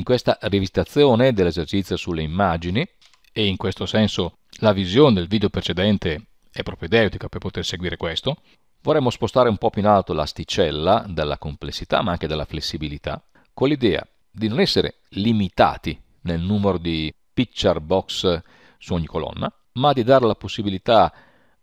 In questa rivisitazione dell'esercizio sulle immagini, e in questo senso la visione del video precedente è propedeutica per poter seguire questo, vorremmo spostare un po' più in alto l'asticella dalla complessità ma anche dalla flessibilità, con l'idea di non essere limitati nel numero di picture box su ogni colonna, ma di dare la possibilità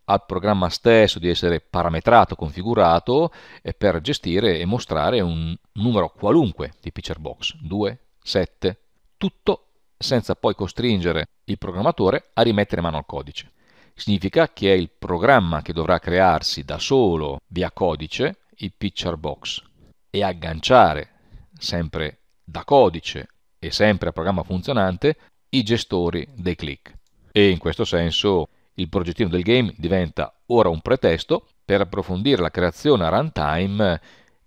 al programma stesso di essere parametrato, configurato per gestire e mostrare un numero qualunque di picture box, 2, 7. Tutto senza poi costringere il programmatore a rimettere mano al codice. Significa che è il programma che dovrà crearsi da solo via codice il picture box e agganciare sempre da codice e sempre a programma funzionante i gestori dei click. E in questo senso il progettino del game diventa ora un pretesto per approfondire la creazione a runtime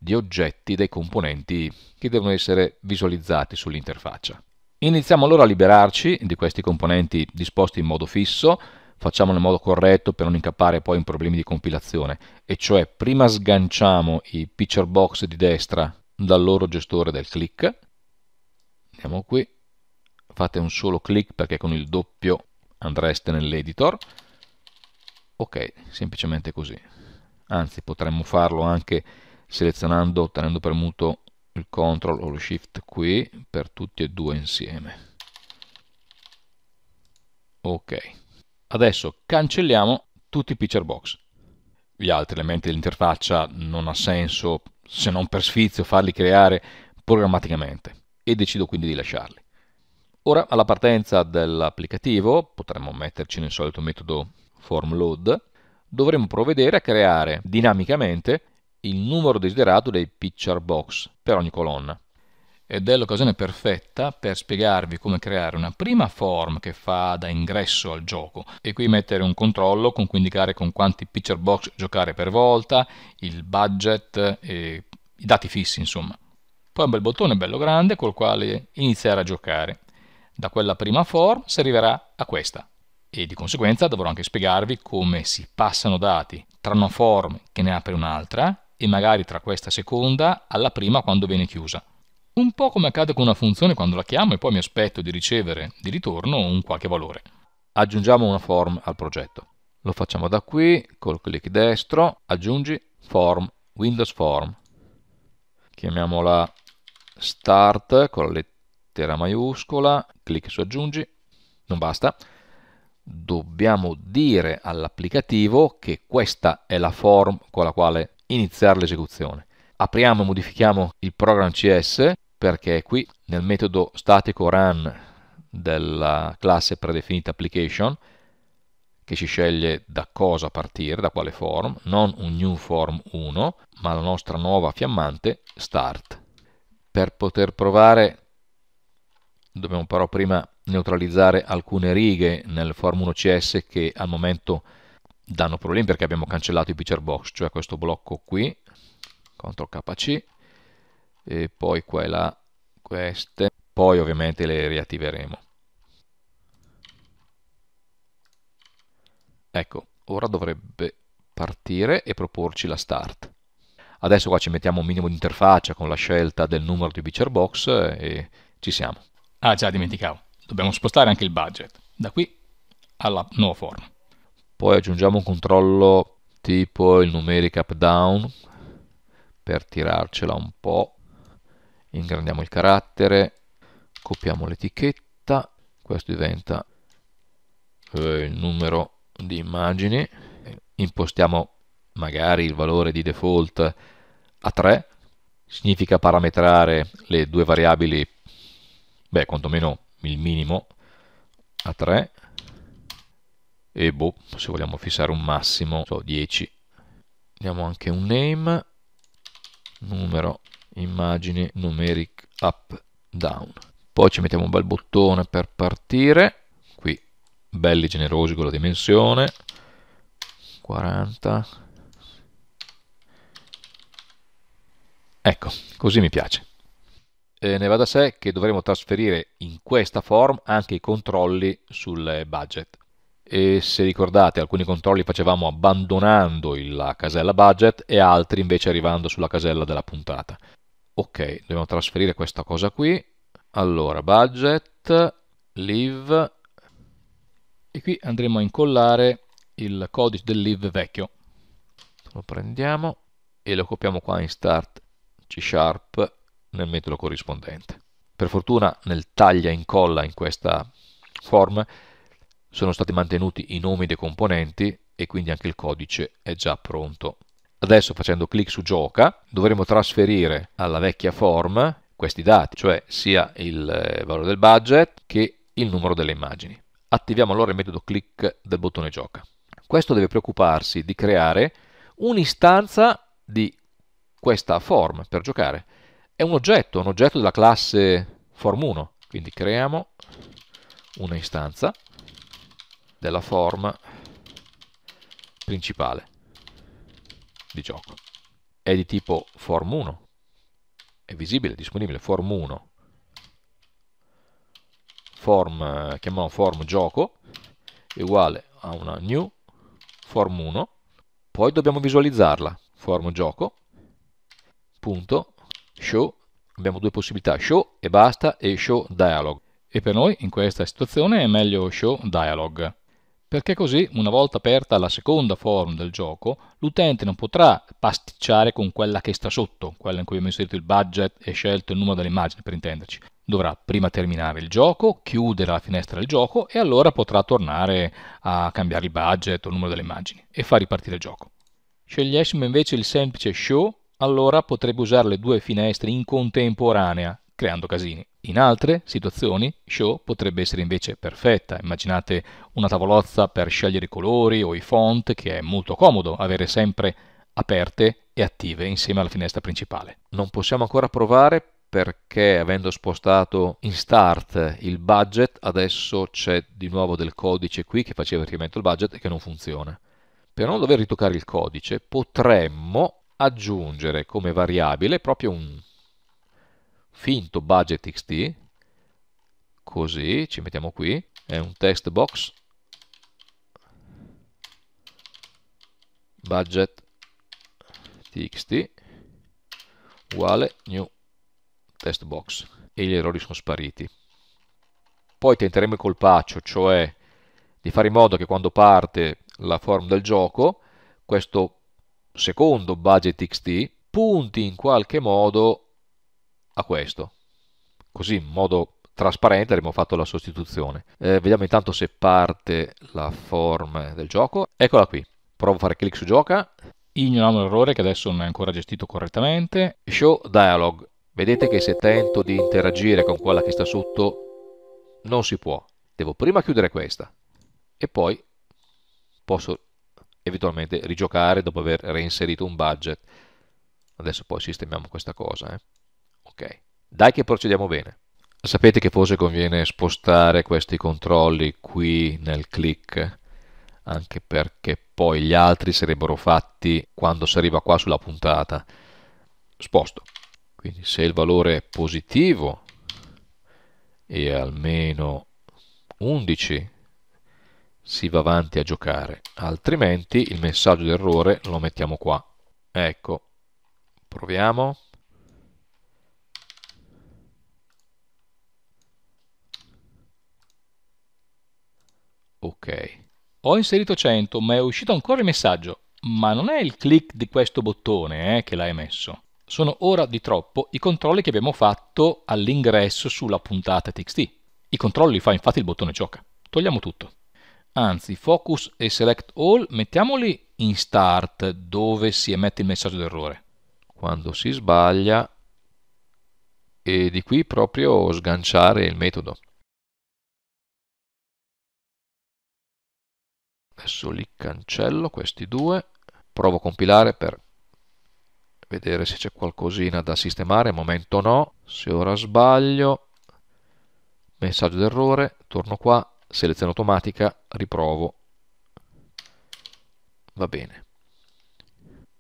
di oggetti dei componenti che devono essere visualizzati sull'interfaccia. Iniziamo allora a liberarci di questi componenti disposti in modo fisso, facciamolo in modo corretto per non incappare poi in problemi di compilazione, e cioè prima sganciamo i picture box di destra dal loro gestore del click, andiamo qui, fate un solo click perché con il doppio andreste nell'editor, ok, semplicemente così, anzi potremmo farlo anche selezionando, tenendo premuto il CTRL o lo SHIFT qui per tutti e due insieme. Ok. Adesso cancelliamo tutti i picture box. Gli altri elementi dell'interfaccia non ha senso, se non per sfizio, farli creare programmaticamente e decido quindi di lasciarli. Ora alla partenza dell'applicativo potremmo metterci nel solito metodo formLoad, dovremo provvedere a creare dinamicamente il numero desiderato dei picture box per ogni colonna. Ed è l'occasione perfetta per spiegarvi come creare una prima form che fa da ingresso al gioco e qui mettere un controllo con cui indicare con quanti picture box giocare per volta, il budget e i dati fissi insomma. Poi un bel bottone bello grande col quale iniziare a giocare. Da quella prima form si arriverà a questa, e di conseguenza dovrò anche spiegarvi come si passano dati tra una form che ne apre un'altra e magari tra questa seconda alla prima quando viene chiusa. Un po' come accade con una funzione quando la chiamo e poi mi aspetto di ricevere di ritorno un qualche valore. Aggiungiamo una form al progetto. Lo facciamo da qui, col clic destro, aggiungi form, Windows form. Chiamiamola start con la lettera maiuscola, clic su aggiungi, non basta. Dobbiamo dire all'applicativo che questa è la form con la quale iniziare l'esecuzione. Apriamo e modifichiamo il program CS perché qui nel metodo statico run della classe predefinita application che ci sceglie da cosa partire, da quale form, non un new form 1, ma la nostra nuova fiammante start. Per poter provare dobbiamo però prima neutralizzare alcune righe nel form 1 CS che al momento è danno problemi perché abbiamo cancellato i picture box, cioè questo blocco qui, CTRL KC, e poi qua e là queste, poi ovviamente le riattiveremo. Ecco, ora dovrebbe partire e proporci la start. Adesso qua ci mettiamo un minimo di interfaccia con la scelta del numero di picture box e ci siamo. Ah già, dimenticavo, dobbiamo spostare anche il budget, da qui alla nuova forma poi aggiungiamo un controllo tipo il numeric up down per tirarcela un po' ingrandiamo il carattere copiamo l'etichetta questo diventa eh, il numero di immagini impostiamo magari il valore di default a 3 significa parametrare le due variabili beh quantomeno il minimo a 3 e boh, se vogliamo fissare un massimo, so 10. Diamo anche un name, numero, immagine, numeric up, down. Poi ci mettiamo un bel bottone per partire, qui belli generosi con la dimensione, 40. Ecco, così mi piace. Eh, ne va da sé che dovremo trasferire in questa form anche i controlli sul budget e se ricordate alcuni controlli facevamo abbandonando la casella budget e altri invece arrivando sulla casella della puntata. Ok, dobbiamo trasferire questa cosa qui. Allora, budget, live e qui andremo a incollare il codice del live vecchio. Lo prendiamo e lo copiamo qua in start C sharp nel metodo corrispondente. Per fortuna nel taglia incolla in questa forma sono stati mantenuti i nomi dei componenti e quindi anche il codice è già pronto. Adesso facendo clic su gioca dovremo trasferire alla vecchia form questi dati, cioè sia il eh, valore del budget che il numero delle immagini. Attiviamo allora il metodo click del bottone gioca. Questo deve preoccuparsi di creare un'istanza di questa form per giocare. È un oggetto, un oggetto della classe form1, quindi creiamo una istanza della forma principale di gioco. È di tipo form 1, è visibile, è disponibile, form 1, form, chiamiamo form gioco, uguale a una new form 1, poi dobbiamo visualizzarla, form gioco, punto, show, abbiamo due possibilità, show e basta e show dialog. E per noi in questa situazione è meglio show dialog perché così, una volta aperta la seconda forum del gioco, l'utente non potrà pasticciare con quella che sta sotto, quella in cui abbiamo inserito il budget e scelto il numero dell'immagine, per intenderci. Dovrà prima terminare il gioco, chiudere la finestra del gioco e allora potrà tornare a cambiare il budget o il numero delle immagini e far ripartire il gioco. Scegliessimo invece il semplice show, allora potrebbe usare le due finestre in contemporanea, creando casini. In altre situazioni show potrebbe essere invece perfetta, immaginate una tavolozza per scegliere i colori o i font che è molto comodo avere sempre aperte e attive insieme alla finestra principale. Non possiamo ancora provare perché avendo spostato in start il budget adesso c'è di nuovo del codice qui che faceva riferimento al budget e che non funziona. Per non dover ritoccare il codice potremmo aggiungere come variabile proprio un finto budget xt, così, ci mettiamo qui, è un text box, budget txt uguale new test box e gli errori sono spariti. Poi tenteremo il colpaccio, cioè di fare in modo che quando parte la form del gioco, questo secondo budget txt punti in qualche modo a questo. Così in modo trasparente abbiamo fatto la sostituzione. Eh, vediamo intanto se parte la form del gioco. Eccola qui. Provo a fare clic su gioca. Ignoriamo l'errore che adesso non è ancora gestito correttamente. Show dialog. Vedete che se tento di interagire con quella che sta sotto non si può. Devo prima chiudere questa e poi posso eventualmente rigiocare dopo aver reinserito un budget. Adesso poi sistemiamo questa cosa. Eh. Ok, dai che procediamo bene. Sapete che forse conviene spostare questi controlli qui nel click, anche perché poi gli altri sarebbero fatti quando si arriva qua sulla puntata. Sposto. Quindi se il valore è positivo e almeno 11 si va avanti a giocare, altrimenti il messaggio d'errore lo mettiamo qua. Ecco, proviamo. Ok. Ho inserito 100, ma è uscito ancora il messaggio. Ma non è il click di questo bottone eh, che l'ha emesso. Sono ora di troppo i controlli che abbiamo fatto all'ingresso sulla puntata txt. I controlli li fa infatti il bottone ciocca. Togliamo tutto. Anzi, focus e select all mettiamoli in start dove si emette il messaggio d'errore. Quando si sbaglia e di qui proprio sganciare il metodo. adesso li cancello questi due provo a compilare per vedere se c'è qualcosina da sistemare al momento no se ora sbaglio messaggio d'errore torno qua selezione automatica riprovo va bene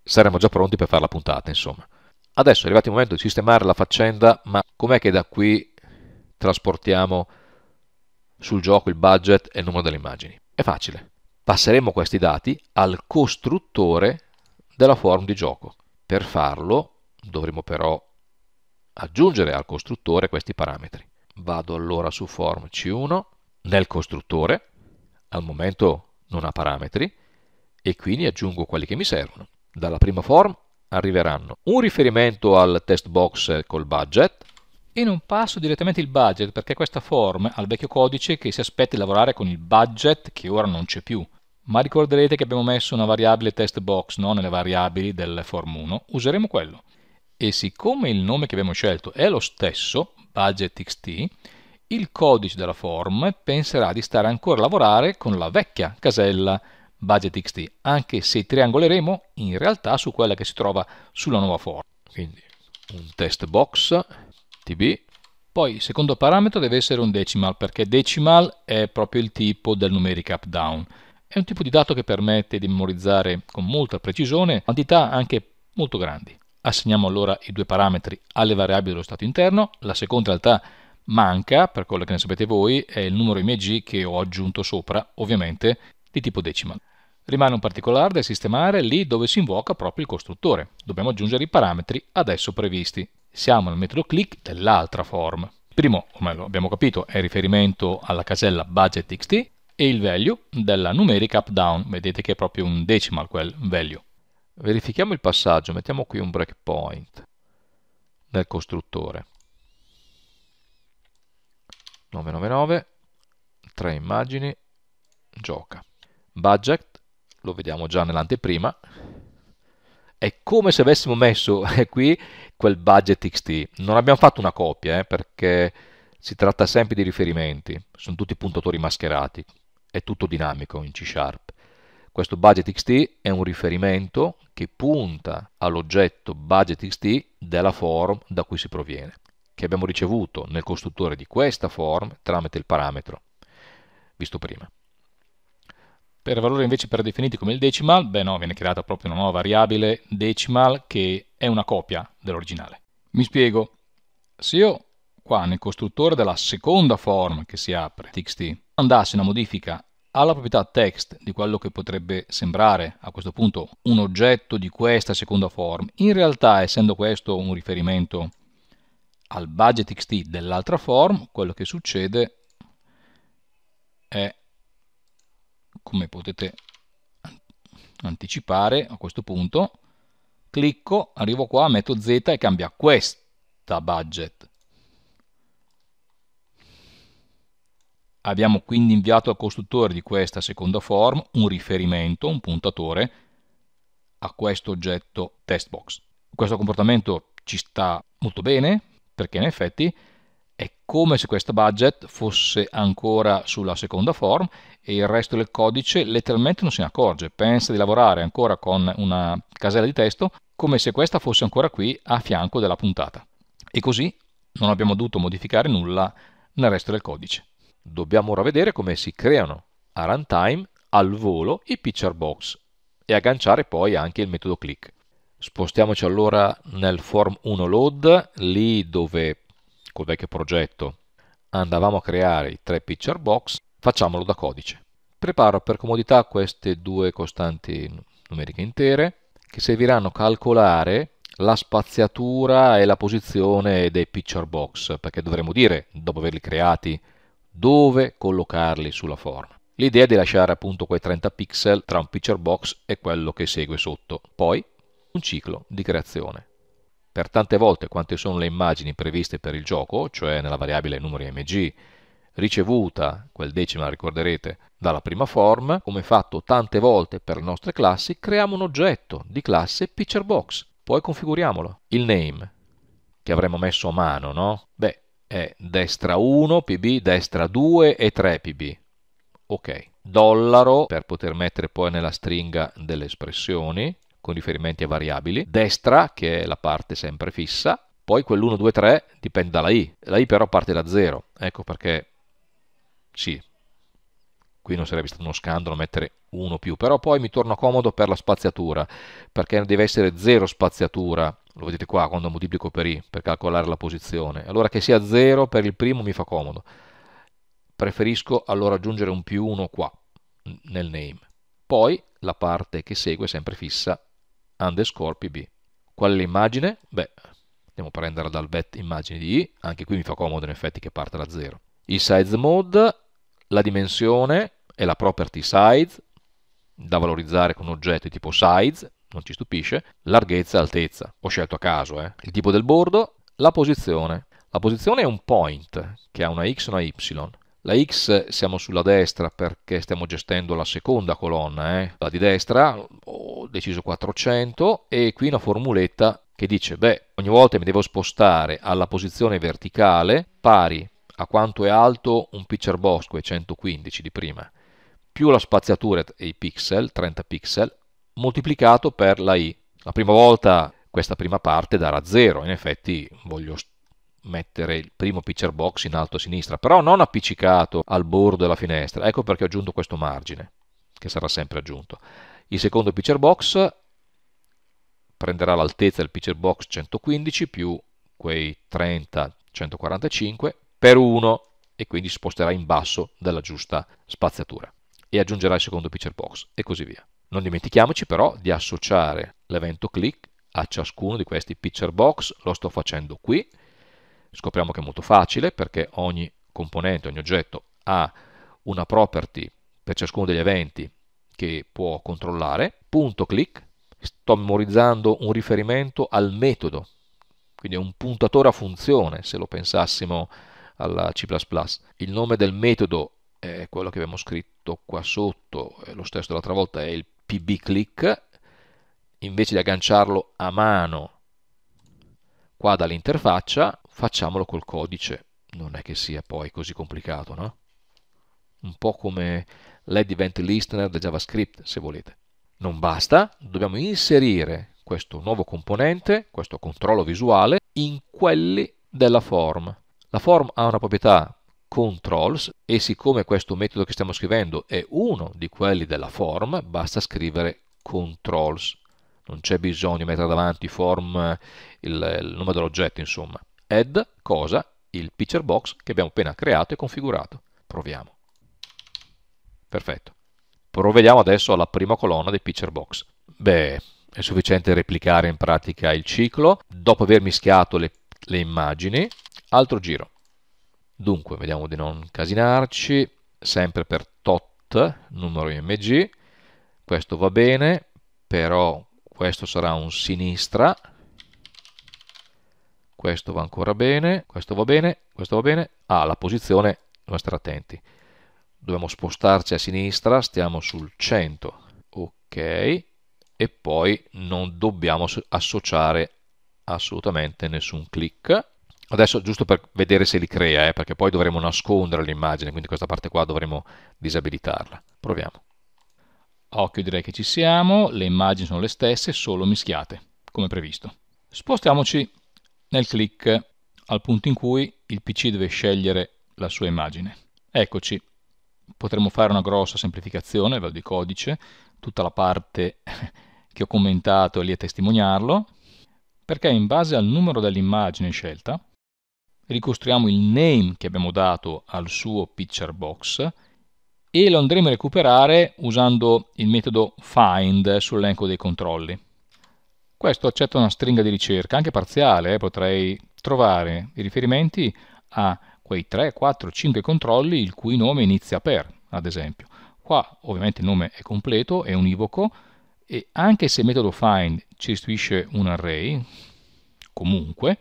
saremo già pronti per fare la puntata insomma adesso è arrivato il momento di sistemare la faccenda ma com'è che da qui trasportiamo sul gioco il budget e il numero delle immagini è facile passeremo questi dati al costruttore della form di gioco. Per farlo dovremo però aggiungere al costruttore questi parametri. Vado allora su form C1, nel costruttore, al momento non ha parametri, e quindi aggiungo quelli che mi servono. Dalla prima form arriveranno un riferimento al test box col budget, e non passo direttamente il budget perché questa form ha il vecchio codice che si aspetta di lavorare con il budget che ora non c'è più. Ma ricorderete che abbiamo messo una variabile test box no? nelle variabili del form 1, useremo quello. E siccome il nome che abbiamo scelto è lo stesso, budgetxt, il codice della form penserà di stare ancora a lavorare con la vecchia casella budgetxt, anche se triangoleremo in realtà su quella che si trova sulla nuova form. Quindi un test box ATB, poi il secondo parametro deve essere un decimal, perché decimal è proprio il tipo del numeric up down. È un tipo di dato che permette di memorizzare con molta precisione quantità anche molto grandi. Assegniamo allora i due parametri alle variabili dello stato interno, la seconda in realtà manca, per quello che ne sapete voi, è il numero MG che ho aggiunto sopra, ovviamente di tipo decimal. Rimane un particolare da sistemare lì dove si invoca proprio il costruttore. Dobbiamo aggiungere i parametri adesso previsti. Siamo al metodo click dell'altra form. primo, come lo abbiamo capito, è riferimento alla casella budgetxt e il value della numerica up down. Vedete che è proprio un decimal quel value. Verifichiamo il passaggio, mettiamo qui un breakpoint del costruttore. 999, tre immagini, gioca. Budget lo vediamo già nell'anteprima, è come se avessimo messo eh, qui quel budget XT. Non abbiamo fatto una copia, eh, perché si tratta sempre di riferimenti, sono tutti puntatori mascherati, è tutto dinamico in C Sharp. Questo budget XT è un riferimento che punta all'oggetto budget XT della form da cui si proviene, che abbiamo ricevuto nel costruttore di questa form tramite il parametro, visto prima. Per valori invece predefiniti come il decimal, beh no, viene creata proprio una nuova variabile decimal che è una copia dell'originale. Mi spiego, se io qua nel costruttore della seconda form che si apre, txt, andassi una modifica alla proprietà text di quello che potrebbe sembrare a questo punto un oggetto di questa seconda form, in realtà essendo questo un riferimento al budget txt dell'altra form, quello che succede è come potete anticipare a questo punto, clicco, arrivo qua, metto Z e cambia questa budget. Abbiamo quindi inviato al costruttore di questa seconda form un riferimento, un puntatore a questo oggetto testbox. Questo comportamento ci sta molto bene perché in effetti è come se questo budget fosse ancora sulla seconda form e il resto del codice letteralmente non se ne accorge. Pensa di lavorare ancora con una casella di testo come se questa fosse ancora qui a fianco della puntata. E così non abbiamo dovuto modificare nulla nel resto del codice. Dobbiamo ora vedere come si creano a runtime al volo i picture box e agganciare poi anche il metodo click. Spostiamoci allora nel form 1 load, lì dove col vecchio progetto andavamo a creare i tre picture box, facciamolo da codice. Preparo per comodità queste due costanti numeriche intere che serviranno a calcolare la spaziatura e la posizione dei picture box, perché dovremo dire, dopo averli creati, dove collocarli sulla forma. L'idea è di lasciare appunto quei 30 pixel tra un picture box e quello che segue sotto, poi un ciclo di creazione per tante volte quante sono le immagini previste per il gioco, cioè nella variabile numero MG, ricevuta, quel decima ricorderete, dalla prima form, come fatto tante volte per le nostre classi, creiamo un oggetto di classe picturebox, poi configuriamolo. Il name, che avremmo messo a mano, no? Beh, è destra 1 pb, destra 2 e 3 pb. Ok, dollaro per poter mettere poi nella stringa delle espressioni, con riferimenti a variabili, destra che è la parte sempre fissa, poi quell'1, 2, 3 dipende dalla i, la i però parte da 0, ecco perché sì, qui non sarebbe stato uno scandalo mettere 1 più, però poi mi torno comodo per la spaziatura, perché deve essere 0 spaziatura, lo vedete qua quando moltiplico per i, per calcolare la posizione, allora che sia 0 per il primo mi fa comodo, preferisco allora aggiungere un più 1 qua, nel name, poi la parte che segue è sempre fissa underscore pb. Qual è l'immagine? Beh, andiamo a prenderla dal vet immagini di i, anche qui mi fa comodo in effetti che parte da 0. Il size mode, la dimensione e la property size, da valorizzare con un oggetto di tipo size, non ci stupisce, larghezza e altezza, ho scelto a caso, eh. il tipo del bordo, la posizione. La posizione è un point che ha una x e una y. La X siamo sulla destra perché stiamo gestendo la seconda colonna, eh? la di destra ho deciso 400 e qui una formuletta che dice beh ogni volta mi devo spostare alla posizione verticale pari a quanto è alto un pitcher bosco è 115 di prima più la spaziatura e i pixel 30 pixel moltiplicato per la i la prima volta questa prima parte darà 0 in effetti voglio mettere il primo picture box in alto a sinistra, però non appiccicato al bordo della finestra, ecco perché ho aggiunto questo margine, che sarà sempre aggiunto. Il secondo picture box prenderà l'altezza del picture box 115 più quei 30, 145 per 1 e quindi sposterà in basso della giusta spaziatura e aggiungerà il secondo picture box e così via. Non dimentichiamoci però di associare l'evento click a ciascuno di questi picture box, lo sto facendo qui, Scopriamo che è molto facile perché ogni componente, ogni oggetto ha una property per ciascuno degli eventi che può controllare. Punto click, sto memorizzando un riferimento al metodo, quindi è un puntatore a funzione se lo pensassimo alla C++. Il nome del metodo è quello che abbiamo scritto qua sotto, è lo stesso dell'altra volta, è il pbclick, invece di agganciarlo a mano qua dall'interfaccia facciamolo col codice. Non è che sia poi così complicato, no? Un po' come l'ed event listener da JavaScript, se volete. Non basta, dobbiamo inserire questo nuovo componente, questo controllo visuale, in quelli della form. La form ha una proprietà controls e siccome questo metodo che stiamo scrivendo è uno di quelli della form, basta scrivere controls. Non c'è bisogno di mettere davanti form il, il nome dell'oggetto, insomma add cosa? Il picture box che abbiamo appena creato e configurato. Proviamo. Perfetto. Provvediamo adesso alla prima colonna dei picture box. Beh, è sufficiente replicare in pratica il ciclo. Dopo aver mischiato le, le immagini, altro giro. Dunque, vediamo di non casinarci. Sempre per tot, numero img. Questo va bene, però questo sarà un sinistra, questo va ancora bene, questo va bene, questo va bene, ah la posizione, dobbiamo stare attenti, dobbiamo spostarci a sinistra, stiamo sul 100, ok, e poi non dobbiamo associare assolutamente nessun click, adesso giusto per vedere se li crea, eh, perché poi dovremo nascondere l'immagine, quindi questa parte qua dovremo disabilitarla, proviamo. occhio direi che ci siamo, le immagini sono le stesse, solo mischiate, come previsto. Spostiamoci nel click al punto in cui il PC deve scegliere la sua immagine. Eccoci, potremmo fare una grossa semplificazione a di codice, tutta la parte che ho commentato è lì a testimoniarlo, perché in base al numero dell'immagine scelta ricostruiamo il name che abbiamo dato al suo picture box e lo andremo a recuperare usando il metodo find sull'elenco dei controlli. Questo accetta una stringa di ricerca, anche parziale, eh, potrei trovare i riferimenti a quei 3, 4, 5 controlli il cui nome inizia per, ad esempio. Qua ovviamente il nome è completo, è univoco, e anche se il metodo find ci restituisce un array, comunque,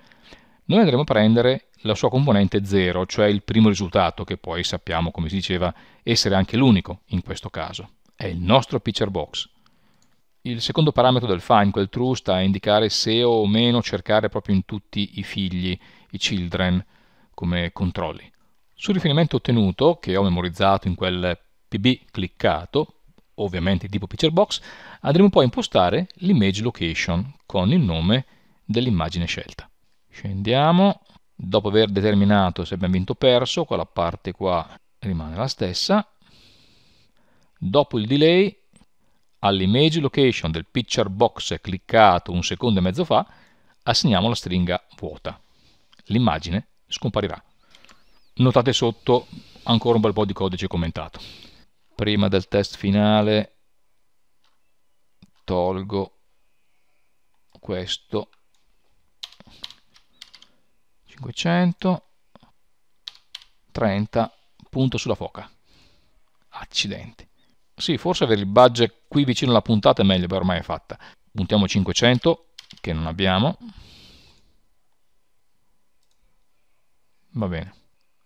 noi andremo a prendere la sua componente 0, cioè il primo risultato, che poi sappiamo, come si diceva, essere anche l'unico in questo caso. È il nostro picture box il secondo parametro del find, quel true, sta a indicare se o meno cercare proprio in tutti i figli, i children, come controlli. Sul riferimento ottenuto, che ho memorizzato in quel pb cliccato, ovviamente tipo picture box, andremo poi a impostare l'image location con il nome dell'immagine scelta. Scendiamo, dopo aver determinato se abbiamo vinto o perso, quella parte qua rimane la stessa. Dopo il delay all'image location del picture box cliccato un secondo e mezzo fa, assegniamo la stringa vuota. L'immagine scomparirà. Notate sotto ancora un bel po' di codice commentato. Prima del test finale tolgo questo 500 30 punto sulla foca. Accidenti. Sì, forse avere il budget qui vicino alla puntata è meglio, beh ormai è fatta. Puntiamo 500, che non abbiamo. Va bene.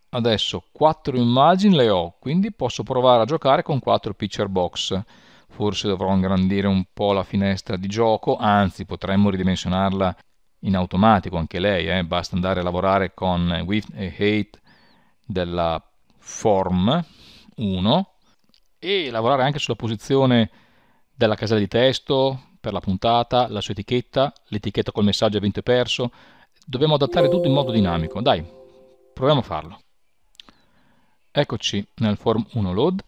Adesso 4 immagini le ho, quindi posso provare a giocare con 4 picture box. Forse dovrò ingrandire un po' la finestra di gioco, anzi potremmo ridimensionarla in automatico anche lei, eh? basta andare a lavorare con width e height della form 1 e lavorare anche sulla posizione della casella di testo per la puntata, la sua etichetta, l'etichetta col messaggio evento e perso. Dobbiamo adattare tutto in modo dinamico. Dai, proviamo a farlo. Eccoci nel form 1 load.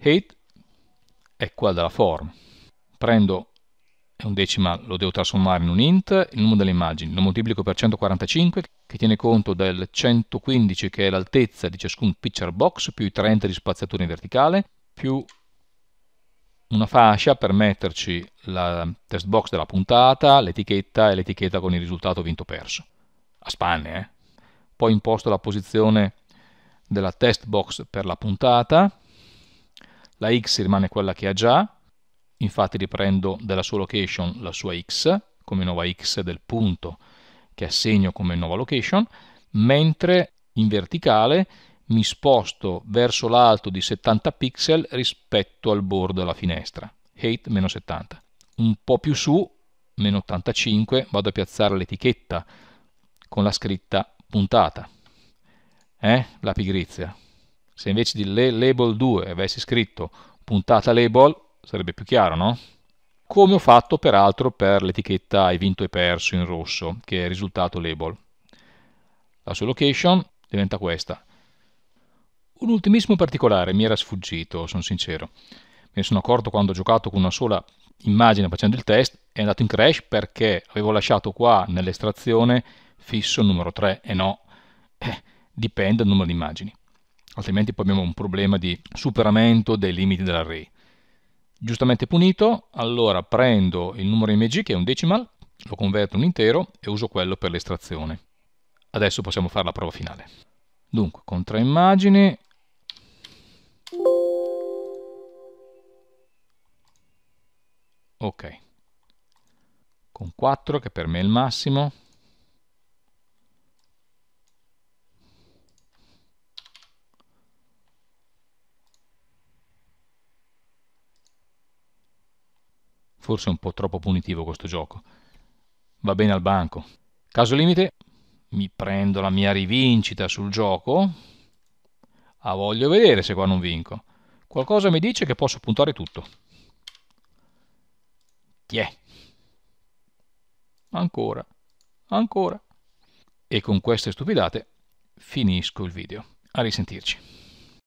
Hate è quella della form. Prendo un decima, lo devo trasformare in un int, il numero delle immagini, lo moltiplico per 145 che tiene conto del 115 che è l'altezza di ciascun picture box più i 30 di spaziatura in verticale più una fascia per metterci la test box della puntata, l'etichetta e l'etichetta con il risultato vinto perso. A spanne, eh? Poi imposto la posizione della test box per la puntata, la x rimane quella che ha già, infatti riprendo della sua location la sua x, come nuova x del punto che assegno come nuova location, mentre in verticale mi sposto verso l'alto di 70 pixel rispetto al bordo della finestra, height meno 70. Un po' più su, meno 85, vado a piazzare l'etichetta con la scritta puntata. Eh? La pigrizia. Se invece di label 2 avessi scritto puntata label, sarebbe più chiaro, no? Come ho fatto peraltro per l'etichetta hai vinto e perso in rosso, che è risultato label. La sua location diventa questa, un ultimissimo particolare mi era sfuggito, sono sincero. Me ne sono accorto quando ho giocato con una sola immagine facendo il test, è andato in crash perché avevo lasciato qua nell'estrazione fisso il numero 3 e no, eh, dipende dal numero di immagini. Altrimenti poi abbiamo un problema di superamento dei limiti dell'array. Giustamente punito, allora prendo il numero img che è un decimal, lo converto in un intero e uso quello per l'estrazione. Adesso possiamo fare la prova finale. Dunque, con tre immagini, Ok. Con 4 che per me è il massimo. Forse è un po' troppo punitivo questo gioco. Va bene al banco. Caso limite, mi prendo la mia rivincita sul gioco. A ah, voglio vedere se qua non vinco. Qualcosa mi dice che posso puntare tutto. Yeah. Ancora. Ancora. E con queste stupidate finisco il video. A risentirci.